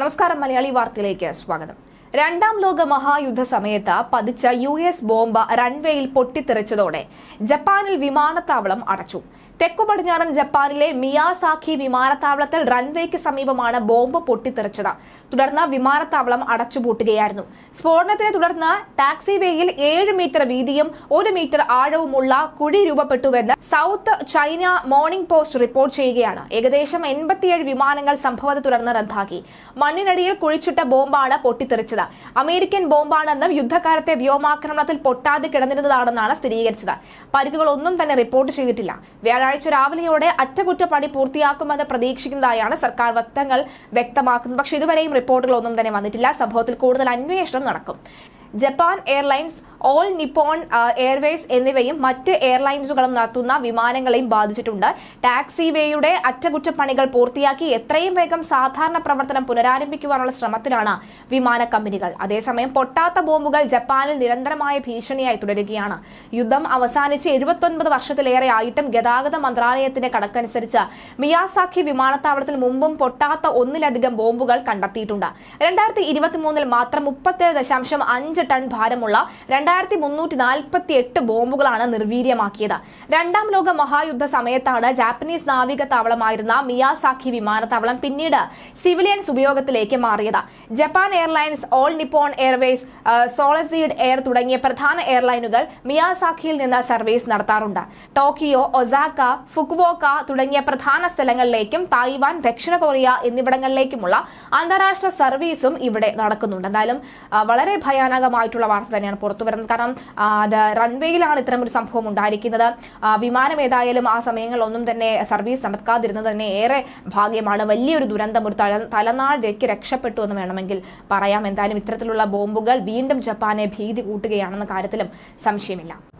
നമസ്കാരം മലയാളി വാർത്തയിലേക്ക് സ്വാഗതം രണ്ടാം ലോക മഹായുദ്ധ സമയത്ത് പതിച്ച യു എസ് ബോംബ് റൺവേയിൽ പൊട്ടിത്തെറിച്ചതോടെ ജപ്പാനിൽ വിമാനത്താവളം അടച്ചു തെക്കു പടിഞ്ഞാറൻ ജപ്പാനിലെ മിയാസാഖി വിമാനത്താവളത്തിൽ റൺവേക്ക് സമീപമാണ് ബോംബ് പൊട്ടിത്തെറിച്ചത് തുടർന്ന് വിമാനത്താവളം അടച്ചുപൂട്ടുകയായിരുന്നു സ്ഫോടനത്തെ തുടർന്ന് ടാക്സി വേയിൽ ഏഴ് മീറ്റർ വീതിയും ഒരു മീറ്റർ ആഴവുമുള്ള കുഴി രൂപപ്പെട്ടുവെന്ന് South China Morning Post report ചെയ്യുകയാണ് ഏകദേശം എൺപത്തിയേഴ് വിമാനങ്ങൾ സംഭവത്തെ തുടർന്ന് റദ്ദാക്കി മണ്ണിനടിയിൽ കുഴിച്ചിട്ട ബോംബാണ് പൊട്ടിത്തെറിച്ചത് അമേരിക്കൻ ബോംബാണെന്നും യുദ്ധകാലത്തെ വ്യോമാക്രമണത്തിൽ പൊട്ടാതെ കിടന്നിരുന്നതാണെന്നാണ് സ്ഥിരീകരിച്ചത് പരിക്കുകളൊന്നും തന്നെ റിപ്പോർട്ട് ചെയ്തിട്ടില്ല വ്യാഴാഴ്ച രാവിലെയോടെ അറ്റകുറ്റപ്പണി പൂർത്തിയാക്കുമെന്ന് പ്രതീക്ഷിക്കുന്നതായാണ് സർക്കാർ വൃത്തങ്ങൾ വ്യക്തമാക്കുന്നത് പക്ഷേ ഇതുവരെയും റിപ്പോർട്ടുകളൊന്നും തന്നെ വന്നിട്ടില്ല സംഭവത്തിൽ കൂടുതൽ അന്വേഷണം നടക്കും Japan Airlines All Nippon Airways എന്നിവയും മറ്റ് എയർലൈൻസുകളും നടത്തുന്ന വിമാനങ്ങളെയും ബാധിച്ചിട്ടുണ്ട് ടാക്സി വേയുടെ അറ്റകുറ്റപ്പണികൾ പൂർത്തിയാക്കി എത്രയും വേഗം സാധാരണ പ്രവർത്തനം പുനരാരംഭിക്കുവാനുള്ള ശ്രമത്തിലാണ് വിമാന കമ്പനികൾ അതേസമയം പൊട്ടാത്ത ബോംബുകൾ ജപ്പാനിൽ നിരന്തരമായ ഭീഷണിയായി തുടരുകയാണ് യുദ്ധം അവസാനിച്ച് എഴുപത്തൊൻപത് വർഷത്തിലേറെ ആയിട്ടും ഗതാഗത മന്ത്രാലയത്തിന്റെ കണക്കനുസരിച്ച് മിയാസാഖി വിമാനത്താവളത്തിൽ മുമ്പും പൊട്ടാത്ത ഒന്നിലധികം ബോംബുകൾ കണ്ടെത്തിയിട്ടുണ്ട് രണ്ടായിരത്തി ഇരുപത്തിമൂന്നിൽ മാത്രം മുപ്പത്തേഴ് ദശാംശം അഞ്ച് ടൺ ഭാരമുള്ള രണ്ടായിരത്തി രണ്ടായിരത്തി മുന്നൂറ്റി നാൽപ്പത്തി എട്ട് ബോംബുകളാണ് നിർവീര്യമാക്കിയത് രണ്ടാം ലോക മഹായുദ്ധ സമയത്താണ് ജാപ്പനീസ് നാവിക താവളമായിരുന്ന മിയാസാഖി വിമാനത്താവളം പിന്നീട് സിവിലിയൻസ് ഉപയോഗത്തിലേക്ക് മാറിയത് Japan Airlines All Nippon Airways Solaseed Air തുടങ്ങിയ പ്രധാന എയർലൈനുകൾ മിയാസാഖിയിൽ നിന്ന് സർവീസ് നടത്താറുണ്ട് ടോക്കിയോ ഒസാക്ക ഫുക്വോക്ക തുടങ്ങിയ പ്രധാന സ്ഥലങ്ങളിലേക്കും തായ്വാൻ ദക്ഷിണ കൊറിയ എന്നിവിടങ്ങളിലേക്കുമുള്ള അന്താരാഷ്ട്ര സർവീസും ഇവിടെ നടക്കുന്നുണ്ട് എന്തായാലും വളരെ ഭയാനകമായിട്ടുള്ള വാർത്ത തന്നെയാണ് പുറത്തുവരുന്നത് കാരണം അത് റൺവേയിലാണ് ഇത്തരം ഒരു സംഭവം ഉണ്ടായിരിക്കുന്നത് വിമാനം ഏതായാലും ആ സമയങ്ങളിലൊന്നും തന്നെ സർവീസ് നടക്കാതിരുന്നത് തന്നെ ഏറെ ഭാഗ്യമാണ് വലിയൊരു ദുരന്തം ഒരു തല തലനാടിലേക്ക് രക്ഷപ്പെട്ടു എന്ന് വേണമെങ്കിൽ പറയാം എന്തായാലും ഇത്തരത്തിലുള്ള ബോംബുകൾ വീണ്ടും ജപ്പാനെ ഭീതി കൂട്ടുകയാണെന്ന കാര്യത്തിലും സംശയമില്ല